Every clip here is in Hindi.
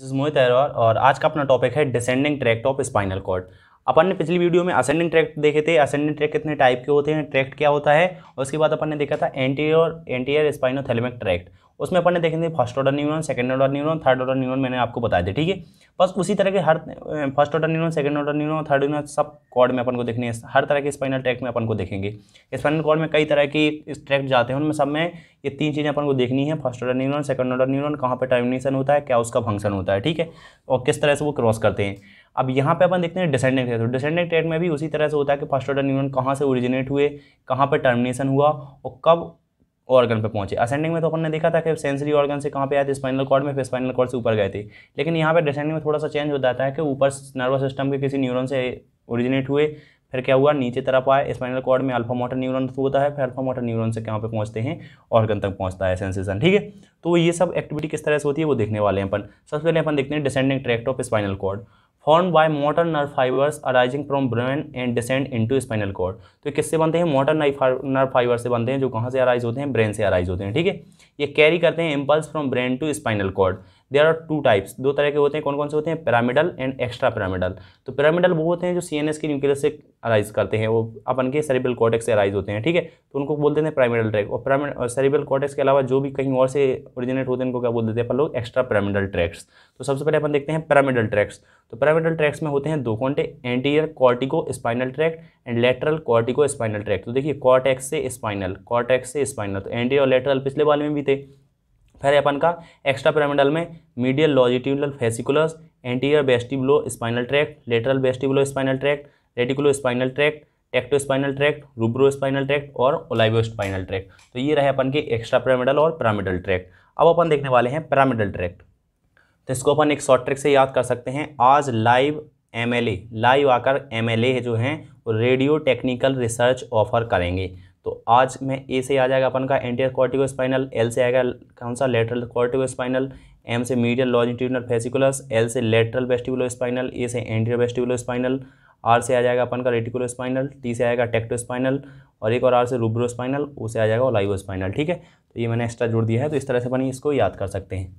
दिस इज मोहित अरोर और आज का अपना टॉपिक है descending tract of spinal cord अपन ने पिछली वीडियो में असेंडिंग ट्रैक्ट देखे थे असेंडिंग ट्रैक्ट कितने टाइप के होते हैं ट्रैक्ट क्या होता है उसके बाद अपन ने देखा था एंटीरियर एंटीरियर स्पाइनोथेलेमिक ट्रैक्ट उसमें अपन ने देखेंगे first order neuron second order neuron third order neuron मैंने आपको बता दिया ठीक है बस उसी तरह के हर first order neuron second order neuron third neuron सब कॉर्ड में अपन को देखने हर तरह के स्पाइनल ट्रैक में अपन को देखेंगे स्पाइनल कॉर्ड में कई तरह की ट्रैक जाते हैं उनमें सब में ये तीन चीज़ें अपन को देखनी है first order neuron second order neuron कहाँ पर टर्मिनेशन होता है क्या उसका फंक्शन होता है ठीक है और किस तरह से वो क्रॉस करते हैं अब यहाँ पे अपन देखते हैं डिसेंडिंग ट्रेड तो डिसेंडिंग ट्रेड में भी उसी तरह से होता है कि फर्स्ट ऑर्डर न्यूरॉन कहाँ से ओरिजिनेट हुए कहाँ पर टर्मिनेशन हुआ और कब ऑर्गन पे पहुंचे असेंडिंग में तो अपन ने देखा था कि सेंसरी ऑर्गन से कहाँ पे आए थे स्पाइनल कॉर्ड में फिर स्पाइनल कॉर्ड से ऊपर गए थे लेकिन यहाँ पे डिसेंडिंग में थोड़ा सा चेंज हो जाता है कि ऊपर नर्वस सिस्टम के किसी न्यूरॉन से ओरिजिनेट हुए फिर क्या हुआ नीचे तरफ आए स्पाइनल कॉर्ड में अल्फा मोटर न्यूरॉन होता है फिर अल्फा मोटर न्यूरॉन से कहाँ पे पहुँचते हैं ऑर्गन तक पहुँचता है सेंसेशन ठीक है तो ये सब एक्टिविटी किस तरह से होती है वो देखने वाले हैं अपन सबसे पहले अपन देखते हैं descending tract of spinal cord form by motor nerve fibres arising from brain and descend into spinal cord तो किससे बनते हैं मोटर नर्व फाइबर से बनते हैं जो कहाँ से अराइज होते हैं ब्रेन से अराइज होते हैं ठीक है ये कैरी करते हैं impulse from brain to spinal cord there are two types दो तरह के होते हैं कौन कौन से होते हैं पैरामिडल एंड एक्स्ट्रा पैरामिडल तो पैरामिडल वो होते हैं जो सी एन एस के न्यूक्लियस से अराइज करते हैं वो अपन के सेरिबल कॉटेक्स से अराइज होते हैं ठीक है तो उनको बोल देते हैं पैरामिडल ट्रैक और पैरामिड सेरिबल कॉटेक्स के अलावा जो भी कहीं और से ओरिजिनेट होते हैं उनको क्या बोल देते हैं अपन लोग एक्स्ट्रा पैरामिडल ट्रैक्स तो सबसे पहले अपन देखते हैं पैरामिडल ट्रैक्स तो पैरामिडल ट्रैक्स में होते हैं दो कौनटे anterior cortico spinal tract and lateral cortico spinal tract तो देखिए कॉटेक्स से स्पाइनल कॉटेक्स से स्पाइनल तो एंटीरियर और लेटरल पिछले वाले में भी थे फिर अपन का एक्स्ट्रा पिरामिडल में medial longitudinal fasciculus anterior vestibulo spinal tract lateral vestibulo spinal tract reticulo spinal tract tecto spinal tract rubro spinal tract और ओलाइवो स्पाइनल ट्रैक्ट तो ये रहे अपन के एक्स्ट्रा पिरामिडल और पिरामिडल ट्रैक्ट अब अपन देखने वाले हैं पिरामिडल ट्रैक्ट तो इसको अपन एक शॉर्ट ट्रिक से याद कर सकते हैं आज लाइव एम लाइव आकर एम जो हैं रेडियो टेक्निकल रिसर्च ऑफर करेंगे तो आज में ए से आ जाएगा अपन का एंटीयर कॉर्टिको स्पाइनल एल से आएगा कौन सा लेटरल कॉर्टिको स्पाइनल एम से मीडियल लॉजिट्यूडनल फेसिकुलस एल से लेटरल वेस्टिबुलो स्पाइनल ए से एंटीरियर वेस्टिबुलो स्पाइनल आर से आ जाएगा अपन का रेटिकुलो स्पाइनल टी से आएगा टेक्टो स्पाइनल और एक और आर से रूब्रो स्पाइनल ओ से आ जाएगा ओलाइवो स्पाइनल ठीक है तो ये मैंने एक्स्ट्रा जोड़ दिया है तो इस तरह से अपन इसको याद कर सकते हैं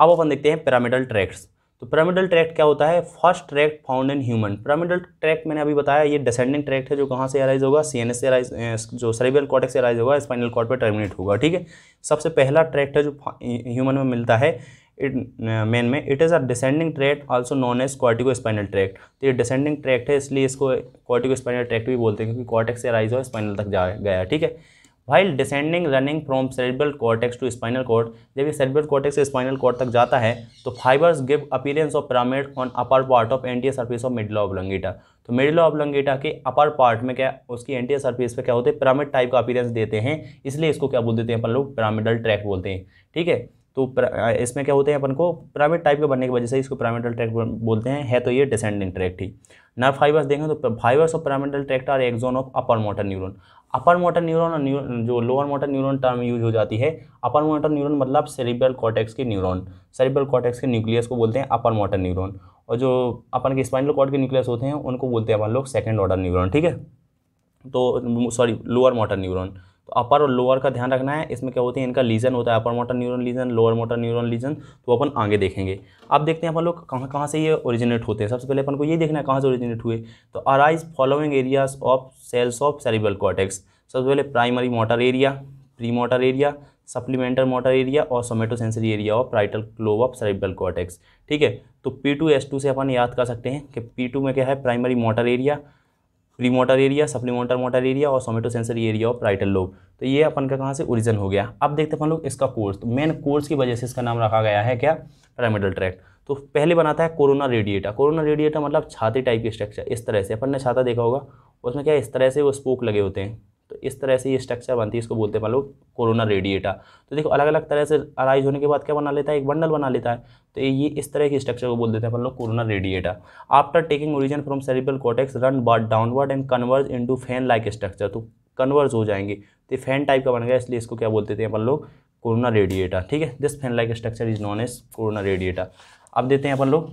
अब अपन देखते हैं पैरामिडल ट्रैक्स तो पिरामिडल ट्रैक्ट क्या होता है first tract found in human pyramidal tract मैंने अभी बताया ये डिसेंडिंग ट्रैक्ट है जो कहाँ से अराइज होगा सी एन एस से अराइज जो सरेबियल कॉटेक्स से अराइज होगा स्पाइनल कॉर्ड पर टर्मिनेट होगा ठीक है सबसे पहला ट्रैक्ट है जो ह्यूमन में मिलता है इट मैन में it is a descending tract also known as cortico spinal tract तो ये डिसेंडिंग ट्रैक्ट है इसलिए इसको कॉर्टिको स्पाइनल ट्रैक्ट भी बोलते हैं क्योंकि कॉटेक्स से अराइज हो स्पाइनल तक जा गया ठीक है while descending running from cerebral cortex to spinal cord जब ये सेरेब्रल कॉर्टेक्स से स्पाइनल कॉर्ड तक जाता है तो fibres give appearance of pyramid on upper part of anterior surface of medulla oblongata तो मिडिल ऑबलंगेटा के अपर पार्ट में क्या उसकी एंटीरियर सरफेस पे क्या होते हैं पिरामिड टाइप का अपीरेंस देते हैं इसलिए इसको क्या बोल देते हैं अपन लोग पिरामिडल ट्रैक बोलते हैं ठीक है तो इसमें क्या होते हैं अपन को पिरामिड टाइप के बनने की वजह से इसको पिरामिडल ट्रैक बोलते हैं है तो ये डिसेंडिंग ट्रैक्ट ही नर्व फाइबर्स देखें तो fibres of pyramidal tract are axon of upper motor neuron upper motor neuron और जो lower motor neuron term use हो जाती है अपर मोटर न्यूरॉन मतलब सेरिब्रल कॉटेक्स के न्यूरॉन सेरिब्रल कॉटेक्स के न्यूक्लियस को बोलते हैं अपर मोटर न्यूरॉन और जो अपन के स्पाइनल कॉर्ड के न्यूक्लियस होते हैं उनको बोलते हैं अपन लोग सेकेंड ऑर्डर न्यूरॉन ठीक है तो सॉरी लोअर मोटर न्यूरॉन तो अपर और लोअर का ध्यान रखना है इसमें क्या होते हैं इनका लीजन होता है upper motor neuron lesion lower motor neuron lesion तो अपन आगे देखेंगे अब देखते हैं अपन लोग कहाँ कहाँ से ये ओरिजिनेट होते हैं सबसे पहले अपन को ये देखना है कहाँ से ओरिजिनेट हुए तो arise following areas of cells of cerebral cortex सबसे पहले primary motor area pre motor area supplemental motor area और somato sensory area of parietal lobe of cerebral cortex ठीक है तो टू से अपन याद कर सकते हैं कि टू में क्या है primary motor area pre motor area supplementary motor motor area और somato sensory area of parietal lobe तो ये अपन का कहाँ से ओरिजन हो गया अब देखते हैं अपन लोग इसका कोर्स तो मेन कोर्स की वजह से इसका नाम रखा गया है क्या पैरामिडल ट्रैक्ट तो पहले बनाता है कोरोना रेडिएटर कोरोना रेडिएटर मतलब छाती टाइप की स्ट्रक्चर इस तरह से अपन ने छाता देखा होगा उसमें क्या इस तरह से वो स्पोक लगे होते हैं इस तरह से ये स्ट्रक्चर बनती है इसको बोलते हैं मान लो कोरोना रेडिएटा तो देखो अलग अलग तरह से अराइज होने के बाद क्या बना लेता है एक बंडल बना लेता है तो ये इस तरह की स्ट्रक्चर को बोल देते हैं मान लो corona radiata after taking origin from cerebral cortex run but downward and converge in fan like structure तो कन्वर्ज हो जाएंगे तो फैन टाइप का बन गया इसलिए इसको क्या बोलते थे अपन लोग कोरोना रेडिएटा ठीक है this fan like structure is known as corona radiata अब देते हैं अपन लोग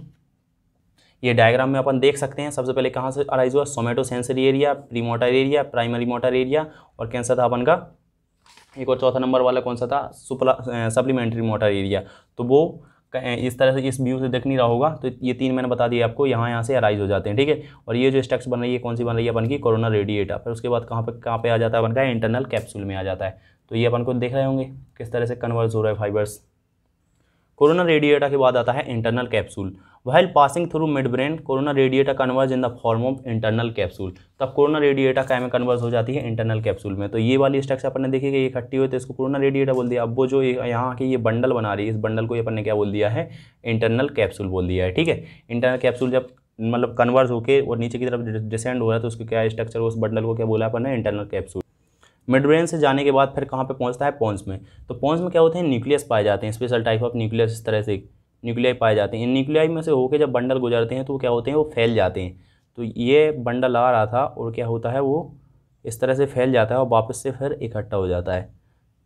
ये डायग्राम में अपन देख सकते हैं सबसे पहले कहाँ से अराइज हुआ somato sensory area premotor area primary motor area और कैंसर था अपन का एक और चौथा नंबर वाला कौन सा था सुपला सप्लीमेंट्री मोटर एरिया तो वो इस तरह से इस व्यू से देख नहीं रहा होगा तो ये तीन मैंने बता दिए आपको यहाँ यहाँ से अराइज हो जाते हैं ठीक है और ये जो स्ट्रक्चर बन रही है कौन सी बन रही है अपन की कोरोना रेडिएटा फिर उसके बाद कहाँ पे कहाँ पे आ जाता है अपन का इंटरनल कैप्सूल में आ जाता है तो ये अपन को देख रहे होंगे किस तरह से कन्वर्स हो रहा है फाइबर्स कोरोना रेडिएटा के बाद आता है internal capsule while passing through mid brain corona radiata converge in the form of internal capsule तब कोरोना रेडिएटा कैमें कन्वर्ज हो जाती है इंटरनल कैप्सूल में तो ये वाली स्ट्रक्चर अपने देखिए देखी कि ये इकट्ठी हुई तो इसको कोरोना रेडिएटा बोल दिया अब वो जो यहाँ की ये बंडल बना रही है इस बंडल को ये अपने क्या बोल दिया है इंटरनल कैप्सूल बोल दिया है ठीक है इंटरनल कैप्सूल जब मतलब कन्वर्स होकर और नीचे की तरफ डिसेंड हो रहा है तो उसको क्या स्ट्रक्चर उस बंडल को क्या बोला अपने इंटरनल कैप्सूल मिड ब्रेन से जाने के बाद फिर कहाँ पे पहुँचता है पॉन्स में तो पॉन्स में क्या होते हैं न्यूक्लियस पाए जाते हैं स्पेशल टाइप ऑफ न्यूक्लियस इस तरह से न्यूक्लियाई पाए जाते हैं इन न्यूक्लियाई में से होकर जब बंडल गुजरते हैं तो क्या होते हैं वो फैल जाते हैं तो ये बंडल आ रहा था और क्या होता है वो इस तरह से फैल जाता है और वापस से फिर इकट्ठा हो जाता है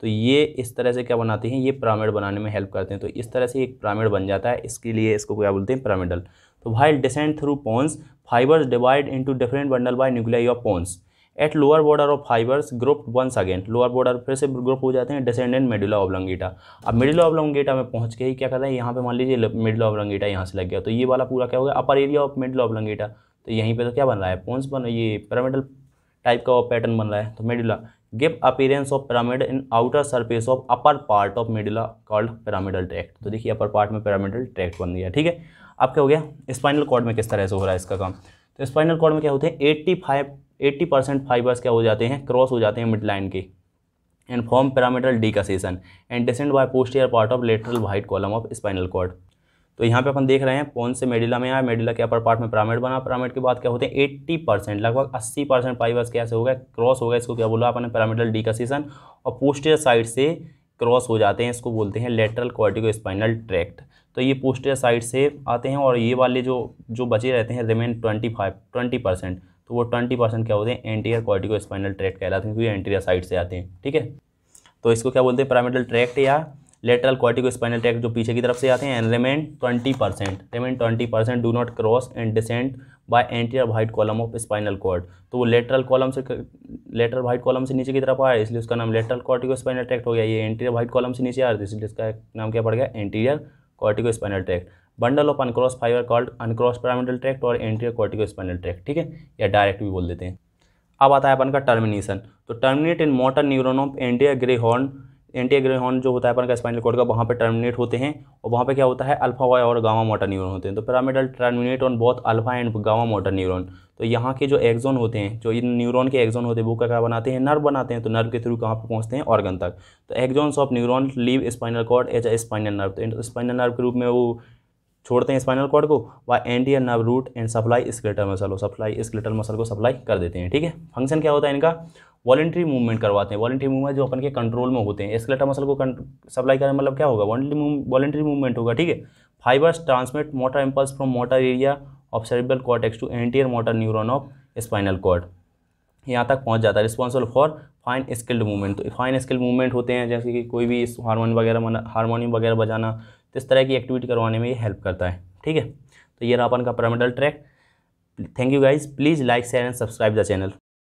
तो ये इस तरह से क्या बनाते हैं ये पिरामिड बनाने में हेल्प करते हैं तो इस तरह से एक पिरामिड बन जाता है इसके लिए इसको क्या बोलते हैं पिरामिडल तो भाई descent through pons fibres divide into different bundle by nuclei of pons at lower border of fibres group once again lower border फिर से ग्रुप हो जाते हैं डिसेंडेंट मेडुला ऑब्लंगेटा अब मेडुला ऑब्लंगेटा में पहुंच के ही क्या कर रहे हैं यहाँ पे मान लीजिए मिडिल ऑब्लंगेटा यहाँ से लग गया तो ये वाला पूरा क्या हो गया upper area of medulla oblongata तो यहीं पर तो क्या बन रहा है पोन्स बन ये पैरामिडल टाइप का पैटर्न बन रहा है तो medulla give appearance of pyramid in outer surface of upper part of medulla called pyramidal tract तो देखिए अपर पार्ट में पिरामिडल ट्रैक्ट बन गया ठीक है अब क्या हो गया स्पाइनल कॉर्ड में किस तरह से हो रहा है इसका काम तो स्पाइनल कॉर्ड में क्या होते हैं eighty five eighty percent fibres क्या हो जाते हैं क्रॉस हो जाते हैं मिड लाइन के एंड फॉर्म पैरामीटर डी का सेशन and descent by posterior part of lateral white column of spinal cord तो यहाँ पे अपन देख रहे हैं कौन से मेडिला में आया मेडिला के अपर पार्ट में पैरामिड बना पैरामिड के बाद क्या होते हैं एट्टी परसेंट लगभग अस्सी परसेंट फाइबर्स कैसे हो गए क्रॉस हो गए इसको क्या बोला अपने पैरामिडल डी का सीजन और पोस्टियर साइड से क्रॉस हो जाते हैं इसको बोलते हैं लेटरल क्वार्टिको स्पाइनल ट्रैक्ट तो ये पोस्टर साइड से आते हैं और ये वाले जो जो बचे रहते हैं remain twenty five twenty percent तो वो ट्वेंटी परसेंट क्या होते हैं एंटीरियर कॉर्टिको स्पाइनल ट्रैक कहलाते हैं क्योंकि एंटीरियर साइड से आते हैं ठीक है तो इसको क्या बोलते हैं पैरामिडल ट्रैक्ट या लेटरल कॉर्टिको स्पाइनल ट्रैक्ट जो पीछे की तरफ से आते हैं and twenty percent remnant twenty percent do not cross and descent by anterior white column of spinal cord तो वो लेटरल कॉलम से लेटरल वाइट कॉलम से नीचे की तरफ आया इसलिए उसका नाम लेटरल कॉर्टिको स्पाइनल ट्रैक्ट हो गया ये एंटीरियर वाइट कॉलम से नीचे आ रहा था तो इसलिए इसका नाम क्या पड़ गया anterior cortico spinal tract bundle of uncross fibre called uncross pyramidal tract और एंटीरियर कॉर्टिको स्पाइनल ट्रैक्ट ठीक है या डायरेक्ट भी बोल देते हैं अब आता है अपन का टर्मिनेशन तो terminate in motor neuron of anterior grey horn anterior grey horn जो होता है अपन का स्पाइनल कॉर्ड का वहाँ पर टर्मिनेट होते हैं और वहाँ पर क्या होता है अल्फा वाई और गामा मोटर न्यूरोन होते हैं तो पैरामिडल टर्मिनेट ऑन बहुत alpha and gamma motor neuron तो यहाँ के जो एक्जोन होते हैं जो इन न्यूरॉन के एक्जोन होते हैं वो क्या क्या बनाते हैं नर्व बनाते हैं तो नर्व के थ्रू कहाँ पर पहुँचते हैं ऑर्गन तक तो axons of neuron leave spinal cord as spinal nerve तो स्पाइनल नर्व के रूप में वो छोड़ते हैं स्पाइनल कॉर्ड को व anterior nerve root and supply skeletal muscle supply skeletal muscle को सप्लाई कर देते हैं ठीक है फंक्शन क्या होता है इनका वॉलेंट्री मूवमेंट करवाते हैं वॉलेंट्री मूवमेंट जो अपन के कंट्रोल में होते हैं स्केलेटल मसल को सप्लाई करने मतलब क्या होगा वॉलेंट्री मूवमेंट होगा ठीक है fibres transmit motor impulse from motor area of cerebral cortex to anterior motor neuron of spinal cord यहाँ तक पहुँच जाता है responsible for fine skilled movement तो फाइन स्किल्ड मूवमेंट होते हैं जैसे कि कोई भी हारमोन वगैरह हारमोनियम वगैरह बजाना तो इस तरह की एक्टिविटी करवाने में ये हेल्प करता है ठीक है तो ये रहा अपन का pyramidal tract thank you guys please like share and subscribe the channel